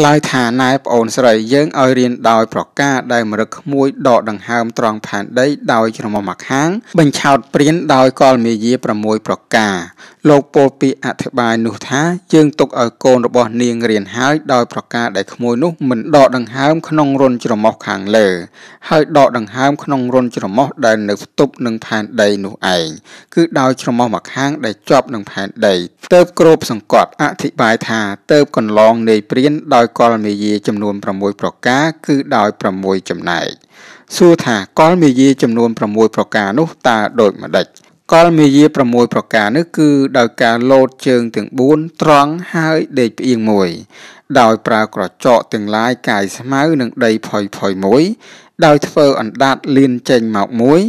ឆ្លើយថាណែប្អូនស្រីយើងឲ្យរៀនដោយប្រការដែលមរឹកក្មួយដកដង្ហើមត្រង់ផែនដី ដោយច្រមុះមកខាង បញ្ឆោតព្រានដោយកលមេយា6ប្រការលោកពោលពាក្យអធិប្បាយនោះថាយើងទុកឲ្យកូនរបស់ នាងរៀនហើយដោយប្រការដែលក្មួយនោះមិនដកដង្ហើមក្នុងរុនច្រមុះខាងលើហើយដកដង្ហើមក្នុងរុនច្រមុះដែល នៅផ្ទប់នឹងផែនដីនោះឯងគឺដោយច្រមុះមកខាងដែលជាប់នឹងផែនដី ទៅគ្របសង្កត់អធិប្បាយថា ទៅកន្លង នៃព្រានដោយកលមេយា ចំនួន6ប្រការ គឺដោយ6ចំណែកសួរថាកលមេយា ចំនួន6ប្រការនោះតើដូចម្ដេចកលមាយា6ប្រការនេះគឺដោយការលោតជើងទាំង4ត្រង់ហើយដេកផ្អៀងមួយ ដោយប្រើក្រចកទាំងឡាយកាយស្មៅនិងដីផុយផុយមួយ ដោយធ្វើអណ្ដាតលៀនចេញមកមួយ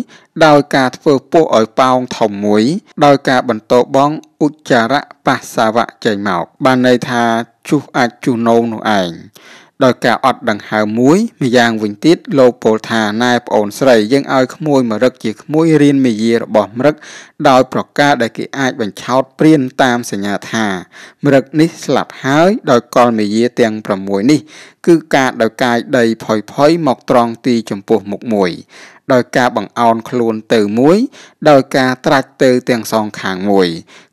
ដោយការធ្វើពោះឲ្យប៉ោងធំមួយ ដោយការបន្តបងឧច្ចារៈបាសាវៈចេញមកបានន័យថាជុះអាចជុះនោមនោះឯងដោយការអត់ដង្ហើមមួយម្យ៉ាងវិញទៀតលោកពោលថាណែប្អូនស្រីយើងឲ្យក្មួយមរឹកជាក្មួយរៀនមាយារបស់មរឹកដោយប្រការដែលគេអាចបញ្ឆោតព្រានតាមសញ្ញាថាមរឹកនេះស្លាប់ហើយដោយកលមាយាទាំង6នេះគឺការដោយកាយដីផុយផុយមកត្រង់ទីចំពោះមុខមួយដោយការបង្អោនខ្លួនទៅមួយ ដោយការត្រាច់ទៅទាំងសងខាងមួយ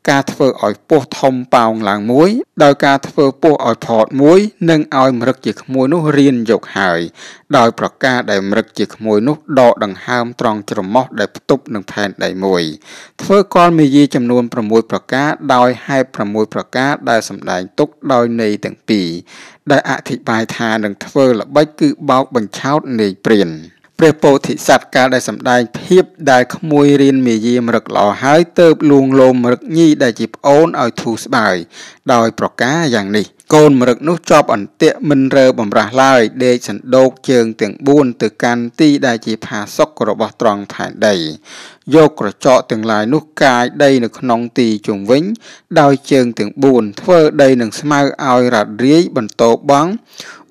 ការធ្វើឲ្យពោះធំប៉ោងឡើងមួយដោយការធ្វើពោះឲ្យផອດមួយ និងឲ្យមរឹកជាក្មួយនោះរៀនយកហើយ ដោយប្រការដែលមរឹកជាក្មួយនោះដកដង្ហើមត្រង់ច្រមុះដែលផ្ទប់នឹងផែនដីមួយធ្វើកលមេយាចំនួន6ប្រការ ដោយហេតុ6ប្រការដែលសម្ដែងទុកដោយន័យទាំងពីរដែលអធិប្បាយថានឹងធ្វើល្បិចគឺបោកបញ្ឆោតនៃព្រានព្រះពោធិសត្វកាលដែលសម្ដែងភាពដែលក្មួយរៀនមេយាមរឹកល្អហើយទៅបលួងលោមរឹកញីដែលជាប្អូនឲ្យធូរស្បើយដោយប្រការយ៉ាងនេះកូនមរឹកនោះជាប់អន្ទាក់មិនរើបំរាស់ឡើយដេកសណ្ដោកជើងទាំង4ទៅកាន់ទីដែលជាផាសុករបស់ត្រង់ផែនដី យកក្រចកទាំងឡាយនោះកាយដីនៅក្នុងទីជុំវិញដោយជើងទាំង4ធ្វើដីនឹងស្មៅឲ្យរ៉ាត់រាយបន្តបង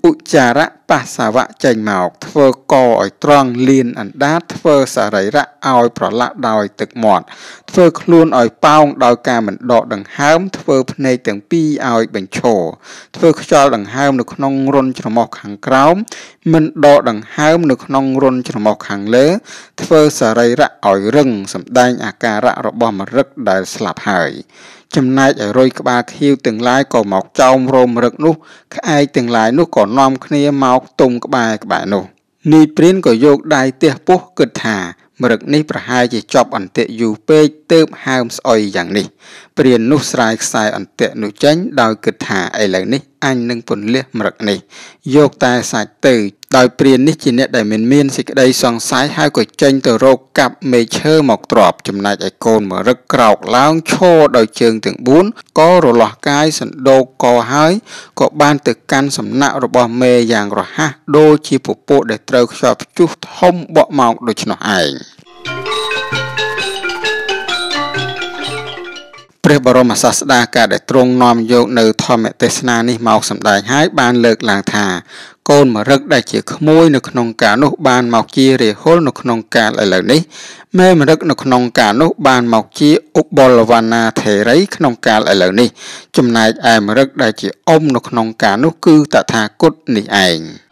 ឧចារៈបាសវៈចេញមកធ្វើកឲ្យត្រង់លៀនអណ្ដាតធ្វើសរីរៈឲ្យប្រឡាក់ដោយទឹកមាត់ធ្វើខ្លួនឲ្យប៉ោងដោយការមិនដកដង្ហើមធ្វើភ្នែកទាំងពីរឲ្យបញ្ឈរធ្វើខ្យល់ដង្ហើមនៅក្នុងរុនច្រមុះខាងក្រោមមិនដកដង្ហើមនៅក្នុងរុនច្រមុះខាងលើធ្វើសរីរៈឲ្យរឹងសម្ដែងអាការៈរបស់មរឹកដែលស្លាប់ហើយចំណែកឯរុយក្បាលខៀវទាំងឡាយក៏មកចោមរោមរឹកនោះក្អែកទាំងឡាយនោះក៏នាំគ្នាមកទុំក្បែរក្បែរនោះនាយព្រានក៏យកដៃទះពោះគិតថាម្រឹកនេះប្រហែលជាជាប់អន្ទាក់យូរពេកទើបហើមស្អុយយ៉ាងនេះ ព្រាននោះស្រាយខ្សែអន្ទាក់នោះចេញដោយគិតថាឥឡូវនេះអញនឹងពន្លះមរឹកនេះ យកតែសាច់ទៅដោយព្រាននេះជាអ្នកដែលមិនមានសេចក្តីសង្ស័យហើយក៏ចេញទៅរកកាប់មេឈើមកទ្រាប់ចំណែកឯកូនមរឹកក្រោកឡើងឈរដោយជើងទាំង4ក៏រលាស់កាយសណ្ដោកក៏ហើយក៏បានទៅកាន់សំណាក់របស់មេយ៉ាងរហ័សដូចជាពពកដែលត្រូវខ្យល់ព្យុះធំបក់មកដូច្នោះឯងព្រះបរមសាស្តាការដែលទ្រង់នាំយកនៅធម្មទេសនានេះមកសម្ដែងហើយបានលើកឡើងថាកូនមរឹកដែលជាក្មួយនៅក្នុងកាលនោះបានមកជារាហុលនៅក្នុងកាលឥឡូវនេះមេមរឹកនៅក្នុងកាលនោះបានមកជាឧបលវណ្ណាធេរីក្នុងកាលឥឡូវនេះចំណែកឯមរឹកដែលជាអ៊ំនៅក្នុងកាលនោះគឺតថាគតនេះឯង។